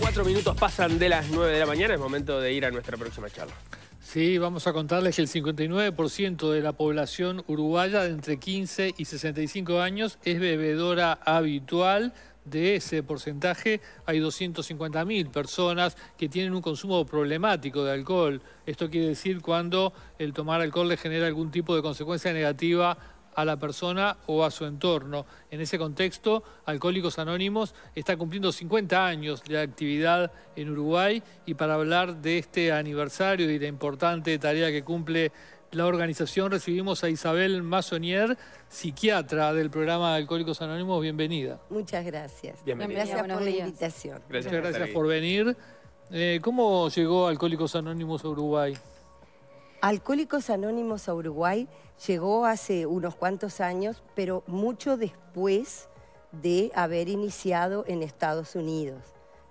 Cuatro minutos pasan de las 9 de la mañana, es momento de ir a nuestra próxima charla. Sí, vamos a contarles que el 59% de la población uruguaya de entre 15 y 65 años es bebedora habitual. De ese porcentaje hay 250.000 personas que tienen un consumo problemático de alcohol. Esto quiere decir cuando el tomar alcohol le genera algún tipo de consecuencia negativa a la persona o a su entorno. En ese contexto, Alcohólicos Anónimos está cumpliendo 50 años de actividad en Uruguay y para hablar de este aniversario y de la importante tarea que cumple la organización recibimos a Isabel Masonier, psiquiatra del programa Alcohólicos Anónimos. Bienvenida. Muchas gracias. Gracias por la invitación. Gracias gracias por venir. Eh, ¿Cómo llegó Alcohólicos Anónimos a Uruguay? Alcohólicos Anónimos a Uruguay llegó hace unos cuantos años, pero mucho después de haber iniciado en Estados Unidos.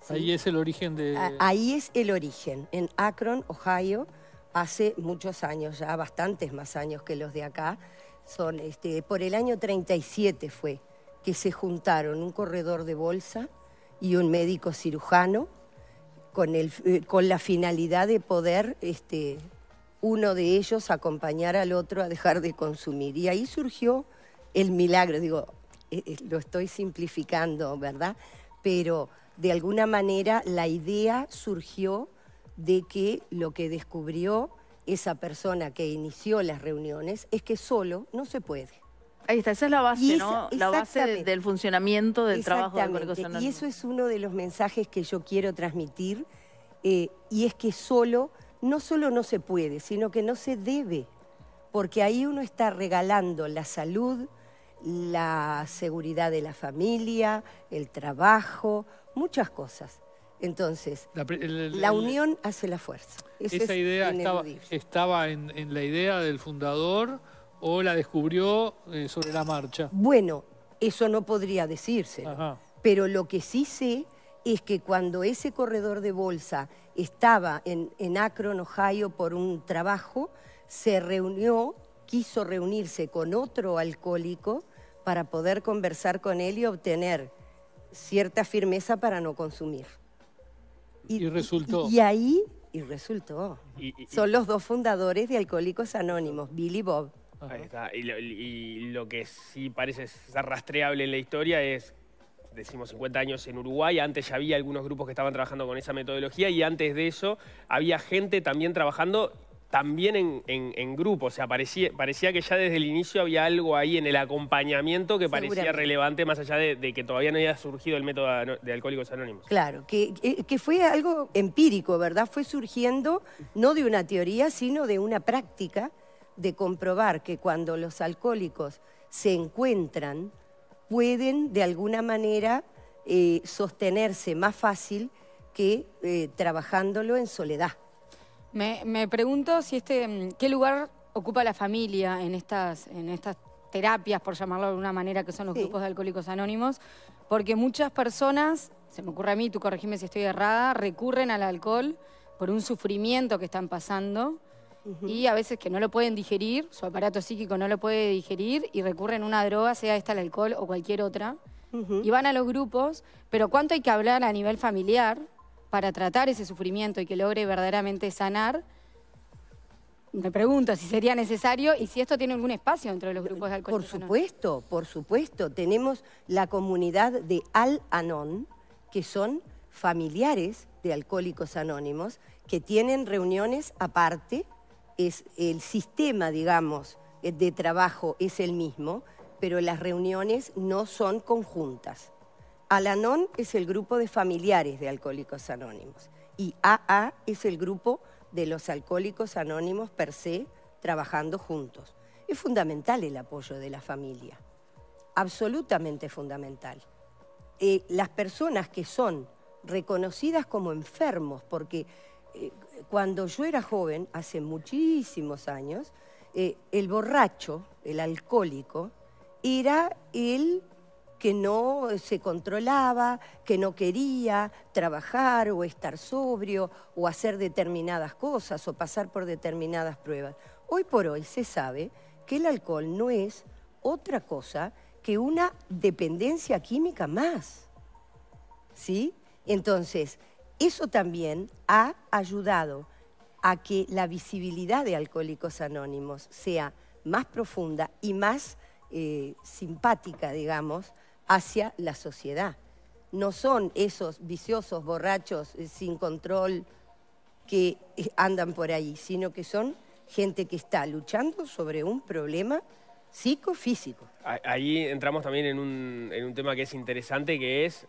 Ahí es el origen de... Ah, ahí es el origen, en Akron, Ohio, hace muchos años, ya bastantes más años que los de acá. Son, este, por el año 37 fue que se juntaron un corredor de bolsa y un médico cirujano con, el, eh, con la finalidad de poder este, uno de ellos acompañar al otro a dejar de consumir. Y ahí surgió el milagro, digo, eh, eh, lo estoy simplificando, ¿verdad? Pero de alguna manera la idea surgió de que lo que descubrió esa persona que inició las reuniones es que solo no se puede. Ahí está, esa es la base, ¿no? La base del funcionamiento del trabajo del Mercosanal. Y eso es uno de los mensajes que yo quiero transmitir, eh, y es que solo no solo no se puede, sino que no se debe, porque ahí uno está regalando la salud, la seguridad de la familia, el trabajo, muchas cosas. Entonces, la, unión hace la fuerza. esa idea estaba, en, la idea del fundador o la descubrió eh, sobre la marcha. Bueno, eso no podría decirse, pero lo que sí sé es que cuando ese corredor de bolsa estaba en, Akron, Ohio, por un trabajo, se reunió, quiso reunirse con otro alcohólico para poder conversar con él y obtener cierta firmeza para no consumir. Y, resultó. Y, ahí, y resultó. Son los dos fundadores de Alcohólicos Anónimos, Billy Bob. Ahí está. Y lo, y lo, que sí parece rastreable en la historia es decimos 50 años en Uruguay, antes ya había algunos grupos que estaban trabajando con esa metodología y antes de eso había gente también trabajando también en, en, grupo, o sea, parecía, que ya desde el inicio había algo ahí en el acompañamiento que parecía relevante, más allá de, que todavía no había surgido el método de Alcohólicos Anónimos. Claro, que, que fue algo empírico, ¿verdad? Fue surgiendo no de una teoría, sino de una práctica de comprobar que cuando los alcohólicos se encuentran pueden de alguna manera eh, sostenerse más fácil que eh, trabajándolo en soledad. Me, pregunto si este, mm, qué lugar ocupa la familia en estas, en estas terapias, por llamarlo de alguna manera, que son los grupos de alcohólicos anónimos, porque muchas personas, se me ocurre a mí, tú corregime si estoy errada, recurren al alcohol por un sufrimiento que están pasando y a veces que no lo pueden digerir, su aparato psíquico no lo puede digerir y recurren a una droga, sea esta el alcohol o cualquier otra, y van a los grupos, pero ¿cuánto hay que hablar a nivel familiar para tratar ese sufrimiento y que logre verdaderamente sanar? Me pregunto si sería necesario y si esto tiene algún espacio entre los grupos de alcohol. Por supuesto, por supuesto. Tenemos la comunidad de Al-Anon, que son familiares de alcohólicos anónimos, que tienen reuniones aparte el sistema, digamos, eh, de trabajo es el mismo, pero las reuniones no son conjuntas. Alanón es el grupo de familiares de Alcohólicos Anónimos y AA es el grupo de los Alcohólicos Anónimos per se trabajando juntos. Es fundamental el apoyo de la familia, absolutamente fundamental. Eh, las personas que son reconocidas como enfermos, porque eh, cuando yo era joven, hace muchísimos años, eh, el borracho, el alcohólico, era el que no se controlaba, que no quería trabajar o estar sobrio o hacer determinadas cosas o pasar por determinadas pruebas. Hoy por hoy se sabe que el alcohol no es otra cosa que una dependencia química más. ¿Sí? Entonces, eso también ha ayudado a que la visibilidad de Alcohólicos Anónimos sea más profunda y más eh, simpática, digamos, hacia la sociedad. No son esos viciosos, borrachos, eh, sin control que eh, andan por ahí, sino que son gente que está luchando sobre un problema psicofísico. Ahí entramos también en un, tema que es interesante, que es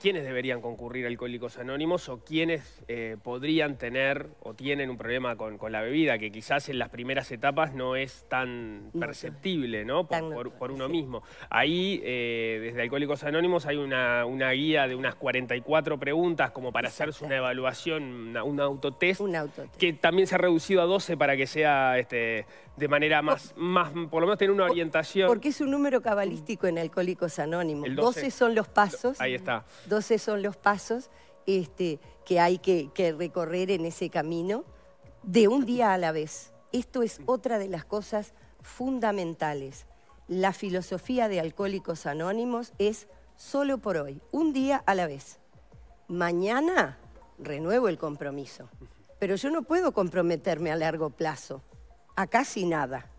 quiénes deberían concurrir Alcohólicos Anónimos o quiénes eh, podrían tener o tienen un problema con, la bebida, que quizás en las primeras etapas no es tan perceptible ¿no? por, uno mismo. Ahí, eh, desde Alcohólicos Anónimos, hay una, guía de unas 44 preguntas como para hacerse una evaluación, un autotest, un autotest, que también se ha reducido a 12 para que sea este, de manera más, más, por lo menos tener una orientación. Porque es un número cabalístico en Alcohólicos Anónimos. 12 son los pasos. Ahí está. 12 son los pasos este, que hay que recorrer en ese camino de un día a la vez. Esto es otra de las cosas fundamentales. La filosofía de Alcohólicos Anónimos es solo por hoy, un día a la vez. Mañana renuevo el compromiso, pero yo no puedo comprometerme a largo plazo, a casi nada,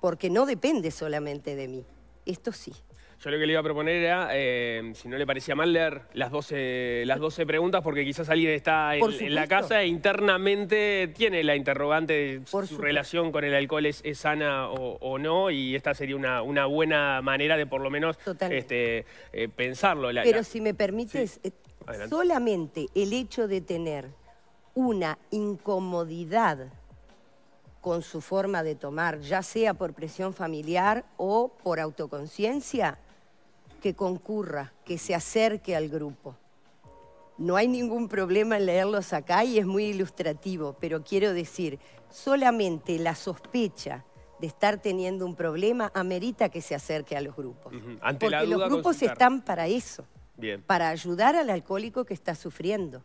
porque no depende solamente de mí. Esto sí. Yo lo que le iba a proponer era, eh, si no le parecía mal, leer las 12, las 12 preguntas, porque quizás alguien está en, la casa e internamente tiene la interrogante de Por su relación con el alcohol es, sana o, no, y esta sería una, buena manera de por lo menos este, eh, pensarlo. Pero si me permites, eh, solamente el hecho de tener una incomodidad con su forma de tomar, ya sea por presión familiar o por autoconciencia, que concurra, que se acerque al grupo. No hay ningún problema en leerlos acá y es muy ilustrativo, pero quiero decir, solamente la sospecha de estar teniendo un problema amerita que se acerque a los grupos. Porque los grupos están para eso, para ayudar al alcohólico que está sufriendo.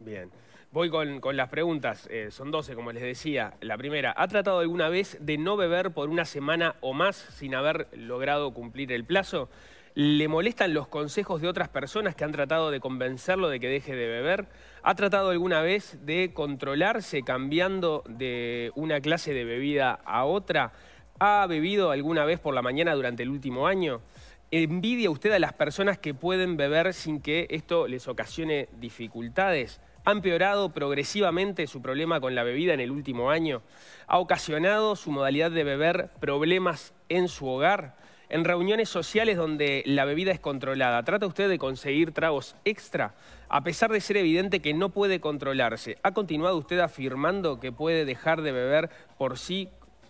Bien. Voy con, las preguntas, eh, son 12 como les decía. La primera, ¿ha tratado alguna vez de no beber por una semana o más sin haber logrado cumplir el plazo? ¿Le molestan los consejos de otras personas que han tratado de convencerlo de que deje de beber? ¿Ha tratado alguna vez de controlarse cambiando de una clase de bebida a otra? ¿Ha bebido alguna vez por la mañana durante el último año? ¿Envidia usted a las personas que pueden beber sin que esto les ocasione dificultades? ¿Ha empeorado progresivamente su problema con la bebida en el último año? ¿Ha ocasionado su modalidad de beber problemas en su hogar? en reuniones sociales donde la bebida es controlada, ¿trata usted de conseguir tragos extra? A pesar de ser evidente que no puede controlarse, ¿ha continuado usted afirmando que puede dejar de beber por sí,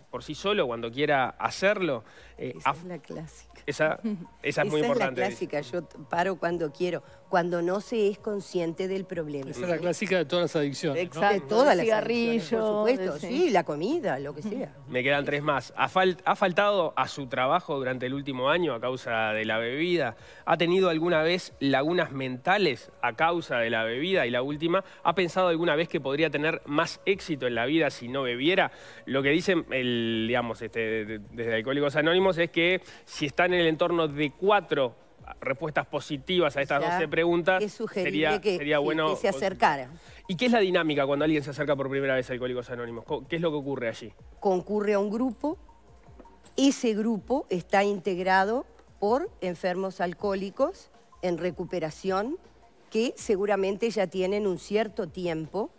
por sí solo cuando quiera hacerlo? Eh, es la clásica. Esa, esa es muy importante. es la clásica, yo paro cuando quiero, cuando no se es consciente del problema. Esa es la clásica de todas las adicciones. Exacto, de todas las adicciones, por supuesto, sí. la comida, lo que sea. Mm-hmm. Me quedan tres más. ¿Ha, faltado a su trabajo durante el último año a causa de la bebida? ¿Ha tenido alguna vez lagunas mentales a causa de la bebida? Y la última, ¿ha pensado alguna vez que podría tener más éxito en la vida si no bebiera? Lo que dicen, el, digamos, este, desde Alcohólicos Anónimos, es que si están en el entorno de cuatro respuestas positivas a estas 12 preguntas, sería, que, sería bueno... Que se acercara. ¿Y qué es la dinámica cuando alguien se acerca por primera vez a Alcohólicos Anónimos? ¿Qué es lo que ocurre allí? Concurre a un grupo, ese grupo está integrado por enfermos alcohólicos en recuperación que seguramente ya tienen un cierto tiempo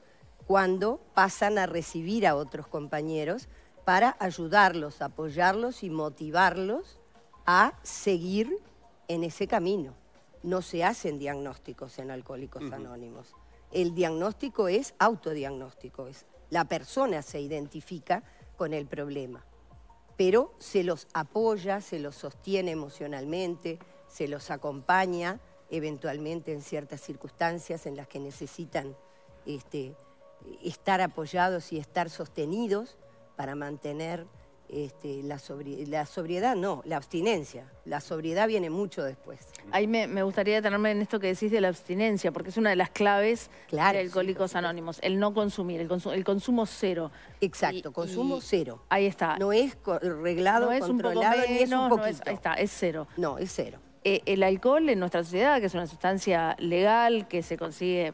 cuando pasan a recibir a otros compañeros para ayudarlos, apoyarlos y motivarlos a seguir en ese camino. No se hacen diagnósticos en Alcohólicos Anónimos. El diagnóstico es autodiagnóstico, es la persona se identifica con el problema, pero se los apoya, se los sostiene emocionalmente, se los acompaña eventualmente en ciertas circunstancias en las que necesitan este, estar apoyados y estar sostenidos para mantener este, la, la, sobriedad, no, la abstinencia. La sobriedad viene mucho después. Ahí me, me, gustaría detenerme en esto que decís de la abstinencia, porque es una de las claves claro, de Alcohólicos Anónimos, el no consumir, el, consumo cero. Exacto, consumo cero. Ahí está. No es reglado, es controlado, un ni es un poquito. No está, es cero. No, es cero. Eh, el alcohol en nuestra sociedad, que es una sustancia legal, que se consigue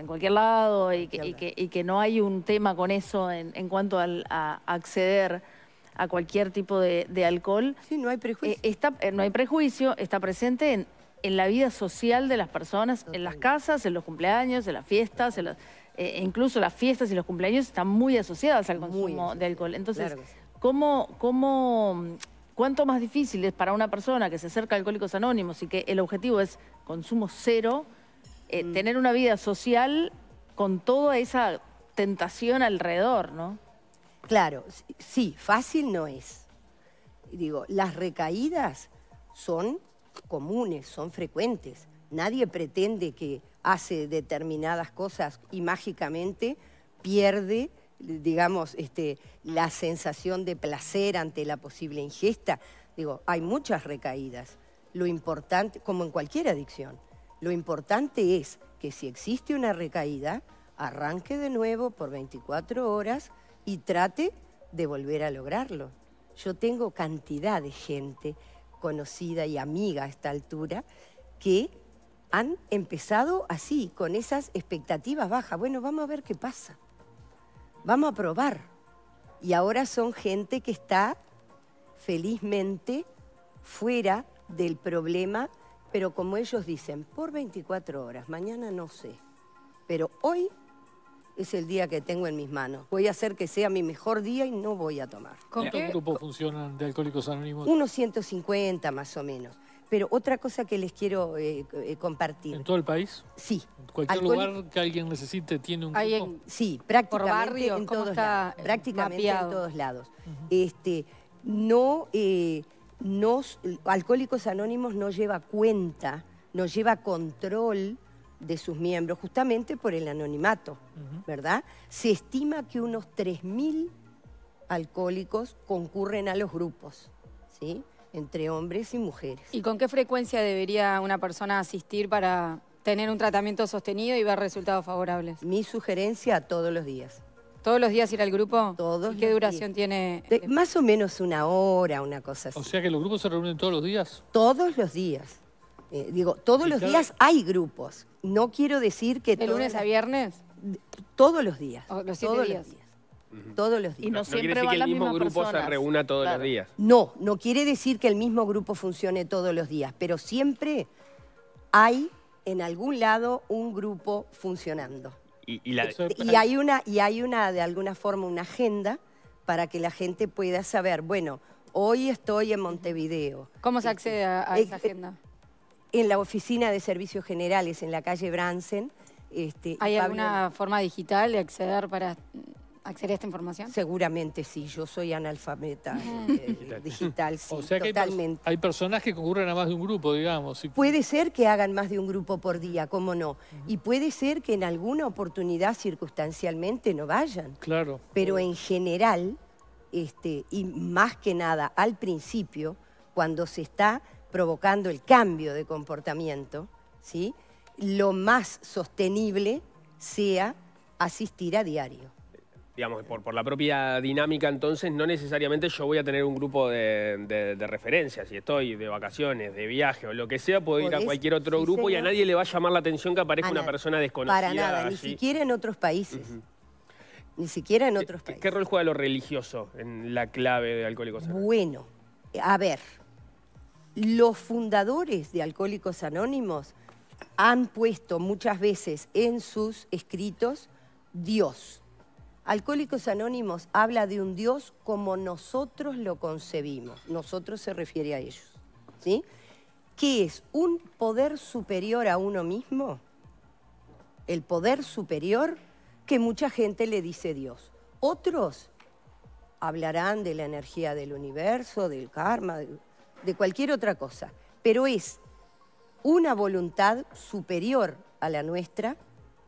en cualquier lado y que, no hay un tema con eso en, cuanto a acceder a cualquier tipo de, alcohol. Sí, no hay eh, prejuicio. Eh, no hay prejuicio, está presente en, la vida social de las personas, en las casas, en los cumpleaños, en las fiestas, en eh, e incluso las fiestas y los cumpleaños están muy asociadas al consumo de alcohol. Entonces, cuánto más difícil es para una persona que se acerca a Alcohólicos Anónimos y que el objetivo es consumo cero? Eh, mm. tener una vida social con toda esa tentación alrededor, ¿no? Claro, sí, fácil no es. Digo, las recaídas son comunes, son frecuentes. Nadie pretende que hace determinadas cosas y mágicamente pierde, digamos, este, la sensación de placer ante la posible ingesta. Digo, hay muchas recaídas. Lo importante, como en cualquier adicción, lo importante es que si existe una recaída, arranque de nuevo por 24 horas y trate de volver a lograrlo. Yo tengo cantidad de gente conocida y amiga a esta altura que han empezado así, con esas expectativas bajas. Bueno, vamos a ver qué pasa. Vamos a probar. Y ahora son gente que está felizmente fuera del problema pero como ellos dicen, por 24 horas, mañana no sé, pero hoy es el día que tengo en mis manos. Voy a hacer que sea mi mejor día y no voy a tomar. ¿Con qué grupo funcionan de Alcohólicos Anónimos? Unos 150 más o menos. Pero otra cosa que les quiero eh, eh, compartir. ¿En todo el país? Sí. ¿En cualquier lugar que alguien necesite tiene un grupo? Sí, prácticamente, en, todos lados. Prácticamente No... Eh, no, Alcohólicos Anónimos no lleva cuenta, no lleva control de sus miembros, justamente por el anonimato, ¿verdad? Se estima que unos 3.000 alcohólicos concurren a los grupos, ¿sí? Entre hombres y mujeres. ¿Y con qué frecuencia debería una persona asistir para tener un tratamiento sostenido y ver resultados favorables? Mi sugerencia, todos los días. ¿Todos los días ir al grupo? Todos. qué duración tiene? Este? más o menos una hora, una cosa así. O sea que los grupos se reúnen todos los días. Todos los días. Eh, digo, todos los días hay grupos. No quiero decir que... ¿De lunes a viernes? Todos los días. todos los días. Todos los días. Y no, siempre quiere decir que el mismo grupo se reúna todos los días. No, no quiere decir que el mismo grupo funcione todos los días, pero siempre hay en algún lado un grupo funcionando y, hay una, y hay una, de alguna forma, una agenda para que la gente pueda saber, bueno, hoy estoy en Montevideo. ¿Cómo se eh, accede eh, a, esa eh, agenda? En la oficina de servicios generales, en la calle Bransen. Este, ¿Hay alguna forma digital de acceder para acceder a esta información? Seguramente sí, yo soy analfabeta eh, digital, o sea que totalmente. Hay, personas que ocurren a más de un grupo, digamos. Puede ser que hagan más de un grupo por día, cómo no. Y puede ser que en alguna oportunidad circunstancialmente no vayan. Claro. Pero en general, este, y más que nada al principio, cuando se está provocando el cambio de comportamiento, ¿sí? lo más sostenible sea asistir a diario. Digamos, por, la propia dinámica, entonces, no necesariamente yo voy a tener un grupo de, de, de Si estoy de vacaciones, de viaje o lo que sea, puedo ir a cualquier otro grupo y a nadie le va a llamar la atención que aparezca una persona desconocida. Para nada, ni siquiera en otros países. Ni siquiera en otros ¿Qué, países. ¿Qué rol juega lo religioso en la clave de Alcohólicos Anónimos? Bueno, a ver, los fundadores de Alcohólicos Anónimos han puesto muchas veces en sus escritos Dios. Alcohólicos Anónimos habla de un Dios como nosotros lo concebimos. Nosotros se refiere a ellos. ¿Sí? ¿Qué es? ¿Un poder superior a uno mismo? El poder superior que mucha gente le dice Dios. Otros hablarán de la energía del universo, del karma, de cualquier otra cosa. Pero es una voluntad superior a la nuestra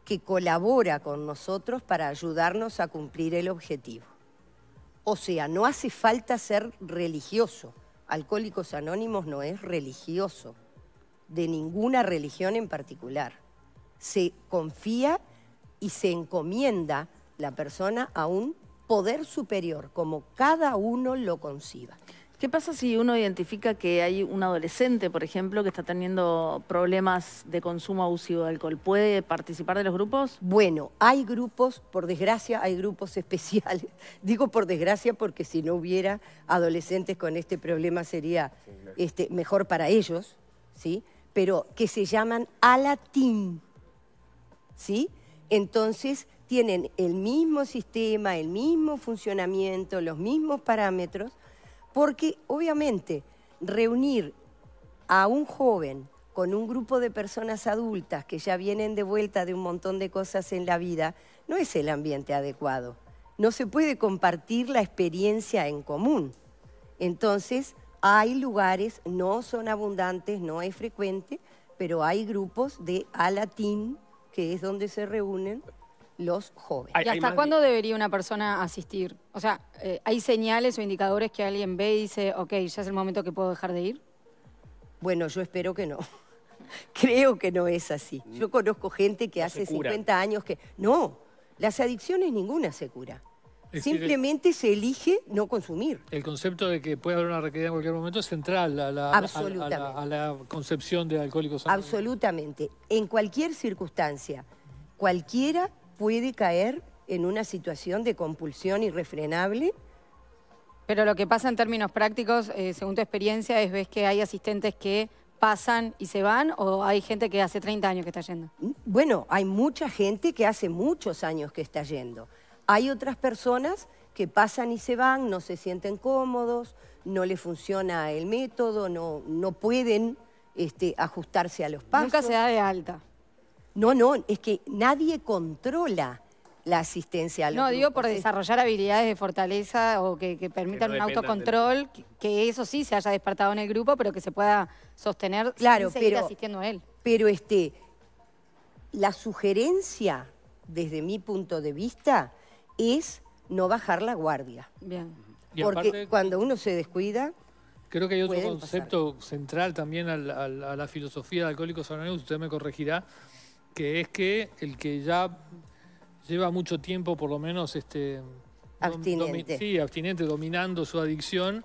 que colabora con nosotros para ayudarnos a cumplir el objetivo. O sea, no hace falta ser religioso. Alcohólicos Anónimos no es religioso, de ninguna religión en particular. Se confía y se encomienda la persona a un poder superior, como cada uno lo conciba. ¿Qué pasa si uno identifica que hay un adolescente, por ejemplo, que está teniendo problemas de consumo abusivo de alcohol? ¿Puede participar de los grupos? Bueno, hay grupos, por desgracia, hay grupos especiales. Digo por desgracia porque si no hubiera adolescentes con este problema sería este, mejor para ellos, ¿sí? Pero que se llaman Alatín, ¿sí? Entonces tienen el mismo sistema, el mismo funcionamiento, los mismos parámetros porque obviamente reunir a un joven con un grupo de personas adultas que ya vienen de vuelta de un montón de cosas en la vida, no es el ambiente adecuado. No se puede compartir la experiencia en común. Entonces, hay lugares, no son abundantes, no es frecuente, pero hay grupos de alatín, que es donde se reúnen los jóvenes. ¿Y hasta cuándo debería una persona asistir? O sea, eh, ¿hay señales o indicadores que alguien ve y dice, ok, ya es el momento que puedo dejar de ir? Bueno, yo espero que no. Creo que no es así. Mm. Yo conozco gente que hace 50 años que... No, las adicciones ninguna se cura. Simplemente se elige no consumir. El concepto de que puede haber una requerida en cualquier momento es central a la, la concepción de alcohólicos. Absolutamente. En cualquier circunstancia, cualquiera puede caer en una situación de compulsión irrefrenable. Pero lo que pasa en términos prácticos, eh, según tu experiencia, es ves que hay asistentes que pasan y se van o hay gente que hace 30 años que está yendo? Mm, bueno, hay mucha gente que hace muchos años que está yendo. Hay otras personas que pasan y se van, no se sienten cómodos, no les funciona el método, no, no pueden este, ajustarse a los pasos. Nunca se da de alta. No, no, es que nadie controla la asistencia al No, digo por desarrollar habilidades de fortaleza o que, permitan un autocontrol, que eso sí se haya despertado en el grupo, pero que se pueda sostener claro, sin asistiendo a él. Pero este, la sugerencia, desde mi punto de vista, es no bajar la guardia. Bien. Porque cuando uno se descuida... Creo que hay otro concepto central también a la, filosofía de Alcohólicos Anónimos, usted me corregirá, que es que el que ya lleva mucho tiempo, por lo menos, este, abstinente. abstinente, dominando su adicción,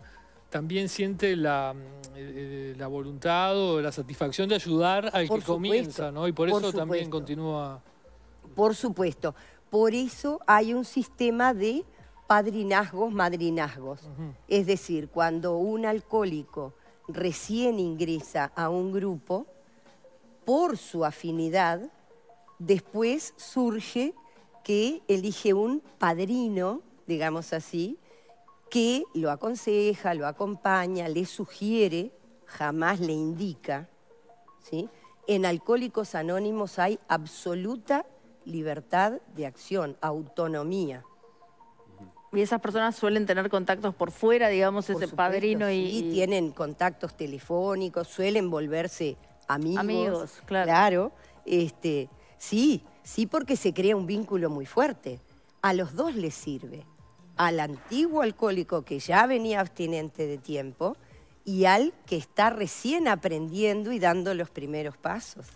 también siente eh, eh, la, voluntad o la satisfacción de ayudar al que comienza, ¿no? Y por, eso también continúa. Por supuesto. Por eso hay un sistema de padrinazgos, madrinazgos. Es decir, cuando un alcohólico recién ingresa a un grupo, por su afinidad, Después surge que elige un padrino, digamos así, que lo aconseja, lo acompaña, le sugiere, jamás le indica. ¿sí? En Alcohólicos Anónimos hay absoluta libertad de acción, autonomía. Y esas personas suelen tener contactos por fuera, digamos, ese padrino y, tienen contactos telefónicos, suelen volverse amigos. Amigos, claro. Claro, este, Sí, sí, porque se crea un vínculo muy fuerte. A los dos les sirve. Al antiguo alcohólico que ya venía abstinente de tiempo y al que está recién aprendiendo y dando los primeros pasos.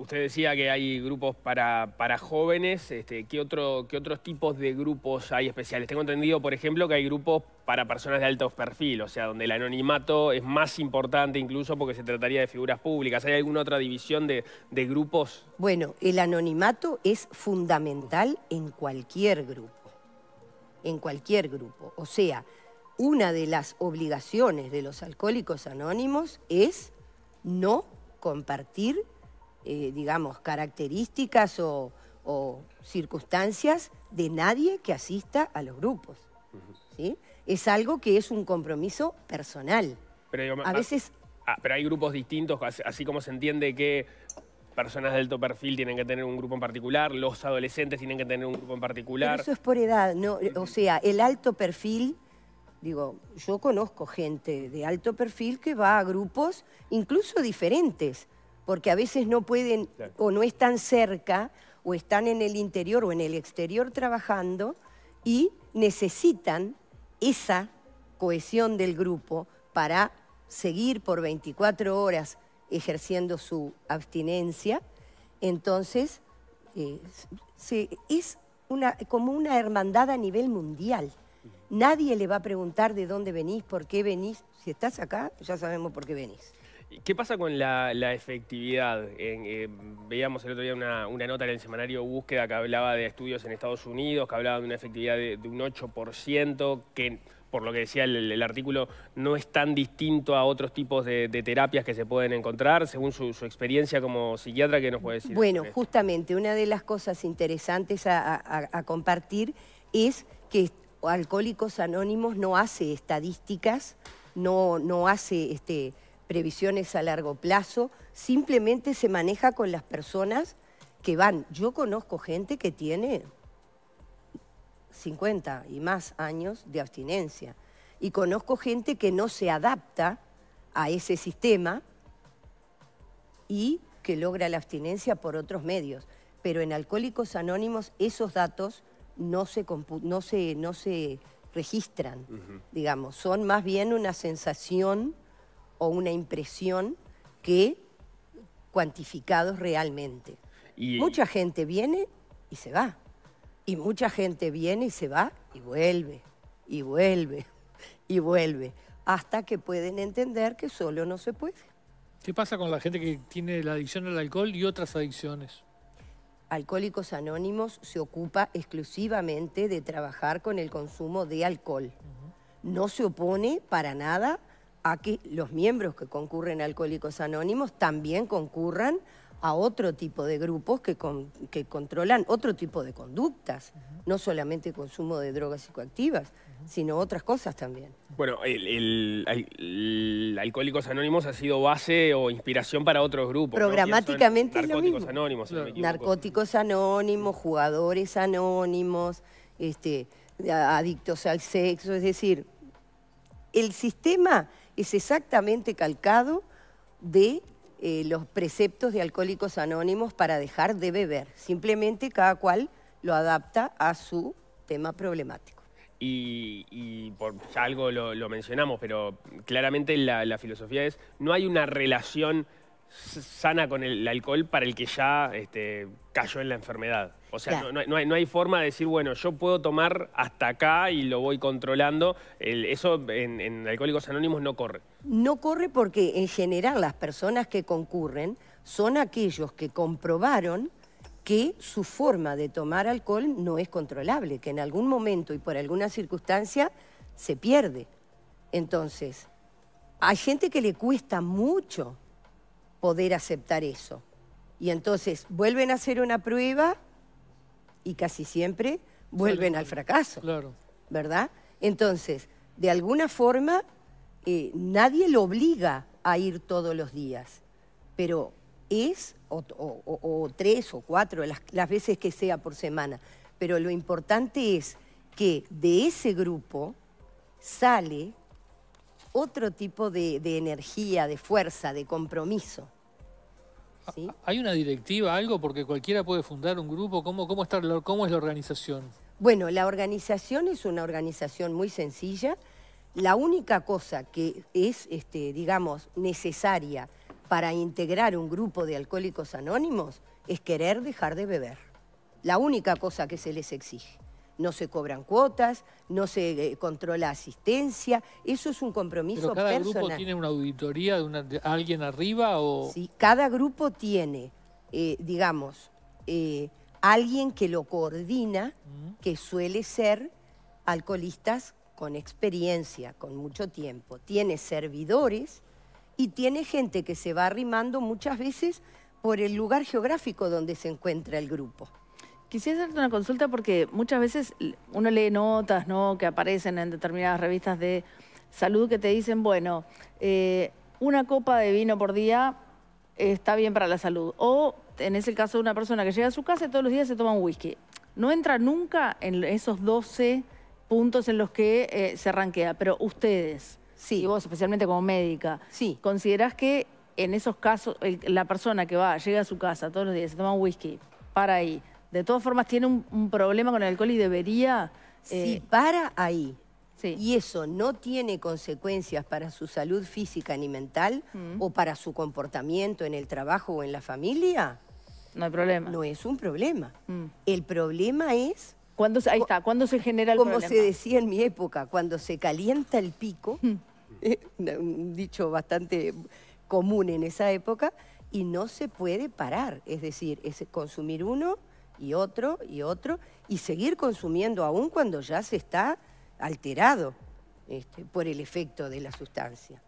Usted decía que hay grupos para, jóvenes. Este, ¿qué, otros tipos de grupos hay especiales? Tengo entendido, por ejemplo, que hay grupos para personas de alto perfil, o sea, donde el anonimato es más importante incluso porque se trataría de figuras públicas. ¿Hay alguna otra división de, de grupos? Bueno, el anonimato es fundamental en cualquier grupo. En cualquier grupo. O sea, una de las obligaciones de los alcohólicos anónimos es no compartir eh, digamos, características o, circunstancias de nadie que asista a los grupos. ¿sí? Es algo que es un compromiso personal. Pero a ah, veces... Ah, pero hay grupos distintos, así como se entiende que personas de alto perfil tienen que tener un grupo en particular, los adolescentes tienen que tener un grupo en particular. eso es por edad, no, o sea, el alto perfil, digo, yo conozco gente de alto perfil que va a grupos incluso diferentes, porque a veces no pueden o no están cerca o están en el interior o en el exterior trabajando y necesitan esa cohesión del grupo para seguir por 24 horas ejerciendo su abstinencia, entonces eh, es como una hermandad a nivel mundial. Nadie le va a preguntar de dónde venís, por qué venís. Si estás acá, ya sabemos por qué venís. ¿Qué pasa con la, efectividad? Eh, veíamos el otro día una, nota en el semanario Búsqueda que hablaba de estudios en Estados Unidos, que hablaba de una efectividad de, un 8%, que por lo que decía el, artículo, no es tan distinto a otros tipos de, terapias que se pueden encontrar, según su, experiencia como psiquiatra, ¿qué nos puede decir? Bueno, justamente una de las cosas interesantes a, compartir es que Alcohólicos Anónimos no hace estadísticas, no, no hace... Este, previsiones a largo plazo, simplemente se maneja con las personas que van. Yo conozco gente que tiene 50 y más años de abstinencia y conozco gente que no se adapta a ese sistema y que logra la abstinencia por otros medios. Pero en Alcohólicos Anónimos esos datos no se, no se, no se registran, digamos, son más bien una sensación o una impresión que cuantificados realmente. Y, mucha gente viene y se va. Y mucha gente viene y se va y vuelve, y vuelve, y vuelve, hasta que pueden entender que solo no se puede. ¿Qué pasa con la gente que tiene la adicción al alcohol y otras adicciones? Alcohólicos Anónimos se ocupa exclusivamente de trabajar con el consumo de alcohol. No se opone para nada a que los miembros que concurren a Alcohólicos Anónimos también concurran a otro tipo de grupos que, que controlan otro tipo de conductas, no solamente consumo de drogas psicoactivas, sino otras cosas también. Bueno, el, Alcohólicos Anónimos ha sido base o inspiración para otros grupos. Programáticamente Narcóticos lo mismo. Anónimos, Narcóticos Anónimos, jugadores anónimos, este, adictos al sexo, es decir, el sistema es exactamente calcado de eh, los preceptos de Alcohólicos Anónimos para dejar de beber. Simplemente cada cual lo adapta a su tema problemático. Y, por, algo lo, mencionamos, pero claramente la filosofía es, no hay una relación sana con el, alcohol para el que ya este, cayó en la enfermedad. O sea, no, hay, forma de decir, bueno, yo puedo tomar hasta acá y lo voy controlando. eso en, Alcohólicos Anónimos no corre. No corre porque en general las personas que concurren son aquellos que comprobaron que su forma de tomar alcohol no es controlable, que en algún momento y por alguna circunstancia se pierde. Entonces, hay gente que le cuesta mucho poder aceptar eso. Y entonces vuelven a hacer una prueba y casi siempre vuelven al fracaso. Claro. ¿Verdad? Entonces, de alguna forma, eh, nadie lo obliga a ir todos los días, pero es, o, tres o cuatro, las, las veces que sea por semana. Pero lo importante es que de ese grupo sale otro tipo de, energía, de fuerza, de compromiso. ¿Hay una directiva, algo? Porque cualquiera puede fundar un grupo. ¿Cómo, cómo, cómo es la organización? Bueno, la organización es una organización muy sencilla. La única cosa que es, este, digamos, necesaria para integrar un grupo de alcohólicos anónimos es querer dejar de beber. La única cosa que se les exige no se cobran cuotas, no se eh, controla asistencia, eso es un compromiso Pero cada grupo tiene una auditoría de, alguien arriba o...? Sí, cada grupo tiene, eh, digamos, eh, alguien que lo coordina, mm. que suele ser alcoholistas con experiencia, con mucho tiempo. Tiene servidores y tiene gente que se va arrimando muchas veces por el lugar geográfico donde se encuentra el grupo. Quisiera hacerte una consulta porque muchas veces uno lee notas ¿no? que aparecen en determinadas revistas de salud que te dicen, bueno, eh, una copa de vino por día está bien para la salud. O en ese caso de una persona que llega a su casa y todos los días se toma un whisky. No entra nunca en esos 12 puntos en los que eh, se ranquea, pero ustedes, sí. y vos especialmente como médica, ¿considerás que en esos casos la persona que va, llega a su casa todos los días, se toma un whisky, para ahí, de todas formas tiene un, problema con el alcohol y debería... Si eh, para ahí y eso no tiene consecuencias para su salud física ni mental mm. o para su comportamiento en el trabajo o en la familia... No hay problema. No es un problema. Mm. El problema es... Cuando, ahí está, cuando se genera el como Como se decía en mi época, cuando se calienta el pico, mm. eh, un dicho bastante común en esa época, y no se puede parar. Es decir, es consumir uno y otro y otro y seguir consumiendo aún cuando ya se está alterado este, por el efecto de la sustancia.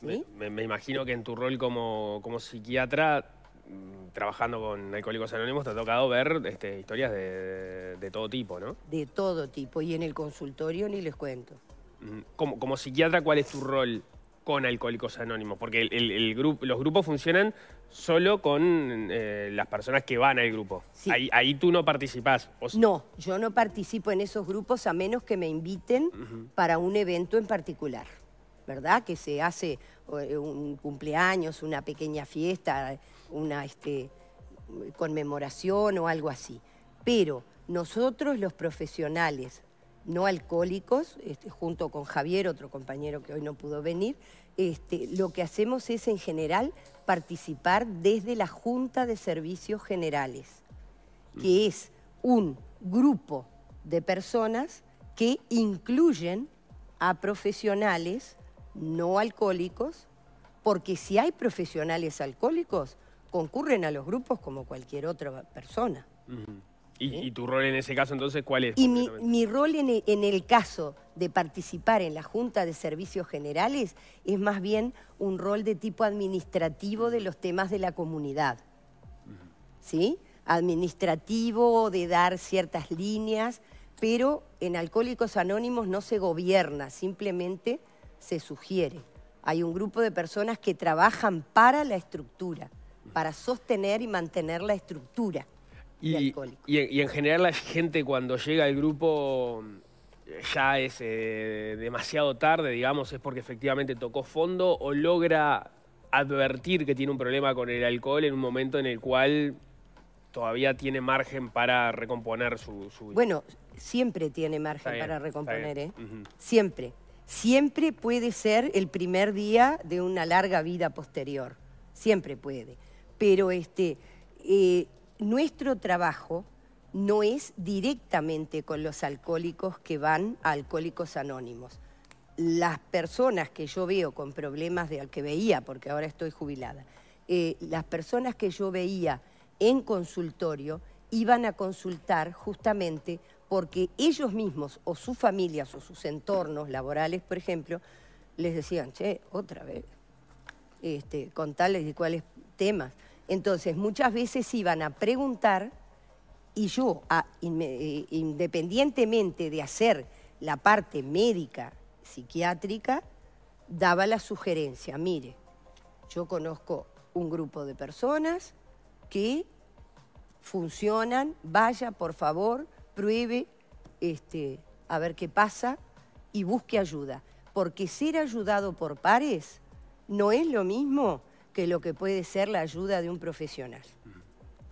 Me, imagino que en tu rol como, psiquiatra, mm, trabajando con Alcohólicos Anónimos, te ha tocado ver este, historias de, de, todo tipo, ¿no? De todo tipo, y en el consultorio ni les cuento. Mm, como, psiquiatra, ¿cuál es tu rol con Alcohólicos Anónimos? Porque el, los grupos funcionan solo con eh, las personas que van al grupo. Ahí, tú no participás. No, yo no participo en esos grupos a menos que me inviten para un evento en particular, ¿verdad? Que se hace eh, un cumpleaños, una pequeña fiesta, una este, conmemoración o algo así. Pero nosotros los profesionales no alcohólicos, este, junto con Javier, otro compañero que hoy no pudo venir, este, lo que hacemos es en general participar desde la Junta de Servicios Generales, mm. que es un grupo de personas que incluyen a profesionales no alcohólicos, porque si hay profesionales alcohólicos, concurren a los grupos como cualquier otra persona. ¿Y, tu rol en ese caso entonces cuál es? Y mi, rol en, en el caso de participar en la Junta de Servicios Generales es más bien un rol de tipo administrativo de los temas de la comunidad. ¿Sí? Administrativo, de dar ciertas líneas, pero en Alcohólicos Anónimos no se gobierna, simplemente se sugiere. Hay un grupo de personas que trabajan para la estructura, para sostener y mantener la estructura. Y, en general la gente cuando llega al grupo ya es eh, demasiado tarde, digamos, es porque efectivamente tocó fondo o logra advertir que tiene un problema con el alcohol en un momento en el cual todavía tiene margen para recomponer su... vida. Bueno, siempre tiene margen para recomponer, ¿eh? Siempre. Siempre puede ser el primer día de una larga vida posterior. Siempre puede. Pero este, eh, nuestro trabajo no es directamente con los alcohólicos que van a Alcohólicos Anónimos. Las personas que yo veo con problemas de al que veía, porque ahora estoy jubilada, eh, las personas que yo veía en consultorio iban a consultar justamente porque ellos mismos o sus familias o sus entornos laborales, por ejemplo, les decían, che, otra vez, este, con tales y cuáles temas. Entonces, muchas veces iban a preguntar y yo, eh, independientemente de hacer la parte médica, psiquiátrica, daba la sugerencia, mire, yo conozco un grupo de personas que funcionan, vaya por favor, pruebe este, a ver qué pasa y busque ayuda. Porque ser ayudado por pares no es lo mismo que lo que puede ser la ayuda de un profesional,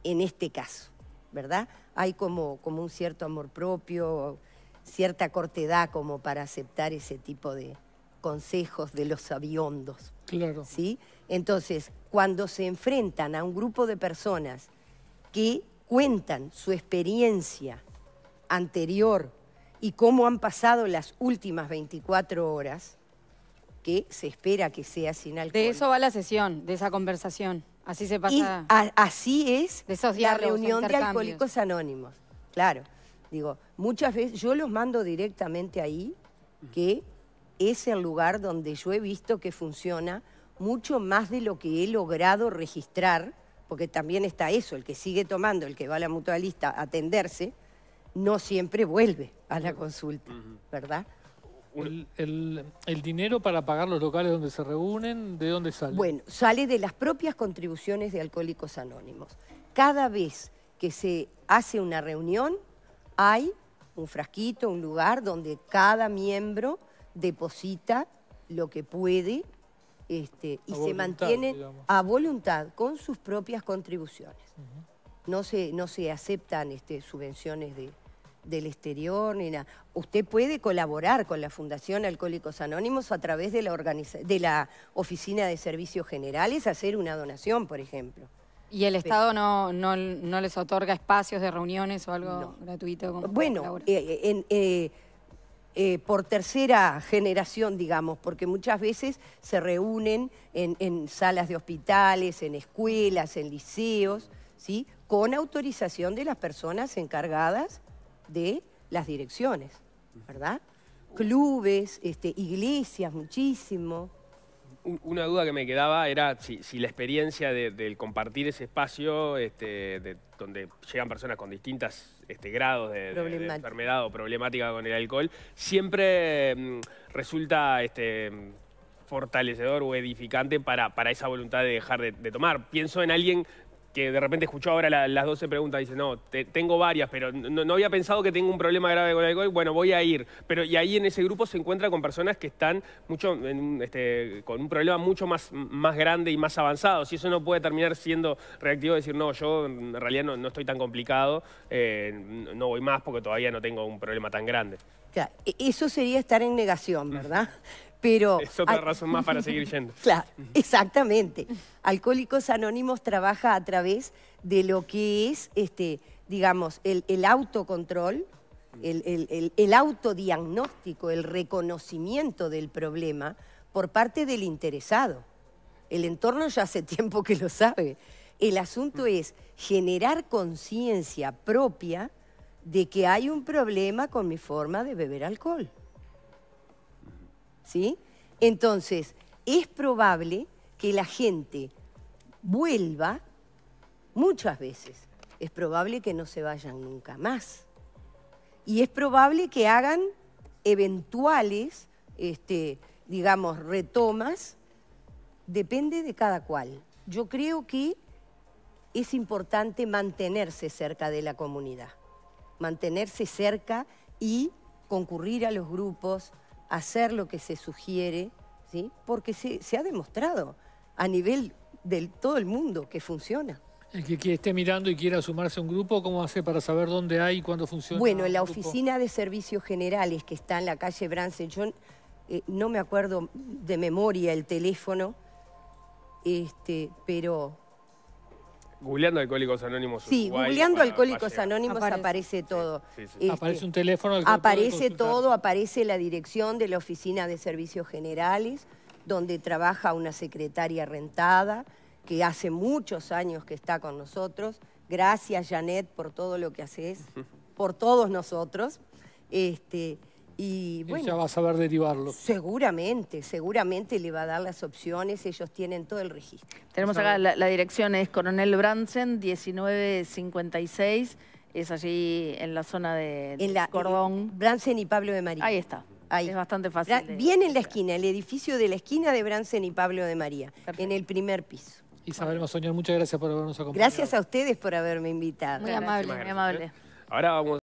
en este caso, ¿verdad? Hay como, como un cierto amor propio, cierta cortedad como para aceptar ese tipo de consejos de los sabiondos. Claro. ¿sí? Entonces, cuando se enfrentan a un grupo de personas que cuentan su experiencia anterior y cómo han pasado las últimas 24 horas, que se espera que sea sin alcohol. De eso va la sesión, de esa conversación. Así se pasa. así es de esos la reunión de alcohólicos anónimos. Claro. Digo, muchas veces yo los mando directamente ahí, que es el lugar donde yo he visto que funciona mucho más de lo que he logrado registrar, porque también está eso, el que sigue tomando, el que va a la mutualista a atenderse, no siempre vuelve a la consulta, ¿verdad? El, dinero para pagar los locales donde se reúnen, ¿de dónde sale? Bueno, sale de las propias contribuciones de Alcohólicos Anónimos. Cada vez que se hace una reunión, hay un frasquito, un lugar donde cada miembro deposita lo que puede este, y se mantiene a voluntad con sus propias contribuciones. no, se, no se aceptan este, subvenciones de, del exterior ni Usted puede colaborar con la Fundación Alcohólicos Anónimos a través de la, de la Oficina de Servicios Generales, hacer una donación, por ejemplo. ¿Y el Estado no, no, les otorga espacios de reuniones o algo gratuito? Como bueno, eh, eh, eh, por tercera generación, digamos, porque muchas veces se reúnen en, salas de hospitales, en escuelas, en liceos, ¿sí? con autorización de las personas encargadas de las direcciones, ¿verdad? Clubes, este, iglesias, muchísimo. Una duda que me quedaba era si, la experiencia del compartir ese espacio, este, de, donde llegan personas con distintos este, grados de, enfermedad o problemática con el alcohol, siempre mm, resulta este, fortalecedor o edificante para, esa voluntad de dejar de, tomar. Pienso en alguien que de repente escuchó ahora las 12 preguntas, dice, no, tengo varias, pero no, había pensado que tengo un problema grave con el alcohol, bueno, voy a ir. Pero y ahí en ese grupo se encuentra con personas que están mucho, este, con un problema mucho más, más grande y más avanzado. Si eso no puede terminar siendo reactivo, decir, no, yo en realidad no, no estoy tan complicado, eh, no voy más porque todavía no tengo un problema tan grande. E, eso sería estar en negación, mm. ¿verdad? es otra razón más para seguir yendo. claro, exactamente. Alcohólicos Anónimos trabaja a través de lo que es, este, digamos, el, autocontrol, el autodiagnóstico, el reconocimiento del problema por parte del interesado. El entorno ya hace tiempo que lo sabe. El asunto mm. es generar conciencia propia de que hay un problema con mi forma de beber alcohol. ¿sí? Entonces, es probable que la gente vuelva muchas veces. Es probable que no se vayan nunca más. Y es probable que hagan eventuales, este, digamos, retomas. Depende de cada cual. Yo creo que es importante mantenerse cerca de la comunidad, mantenerse cerca y concurrir a los grupos, hacer lo que se sugiere, ¿sí? porque se, ha demostrado a nivel de todo el mundo que funciona. El que, esté mirando y quiera sumarse a un grupo, ¿cómo hace para saber dónde hay y cuándo funciona? Bueno, en la oficina de servicios generales que está en la calle Brance, yo eh, no me acuerdo de memoria el teléfono, este, pero Googleando Alcohólicos Anónimos. Sí, Uruguay, googleando Alcohólicos Anónimos aparece, todo. Este, aparece un teléfono. aparece todo, aparece la dirección de la Oficina de Servicios Generales, donde trabaja una secretaria rentada, que hace muchos años que está con nosotros. Gracias, Janet, por todo lo que haces, por todos nosotros. Este, y ya Ella va a saber derivarlo. Seguramente, seguramente le va a dar las opciones, ellos tienen todo el registro. Tenemos acá, la, dirección es Coronel Bransen, 1956, es allí en la zona de, Cordón. Eh, Bransen y Pablo de María. Ahí está. Es bastante fácil. Viene Bien en la esquina, el edificio de la esquina de Bransen y Pablo de María, en el primer piso. Isabel Mazoñón, muchas gracias por habernos acompañado. Gracias a ustedes por haberme invitado. Muy amable, muy amable. Ahora vamos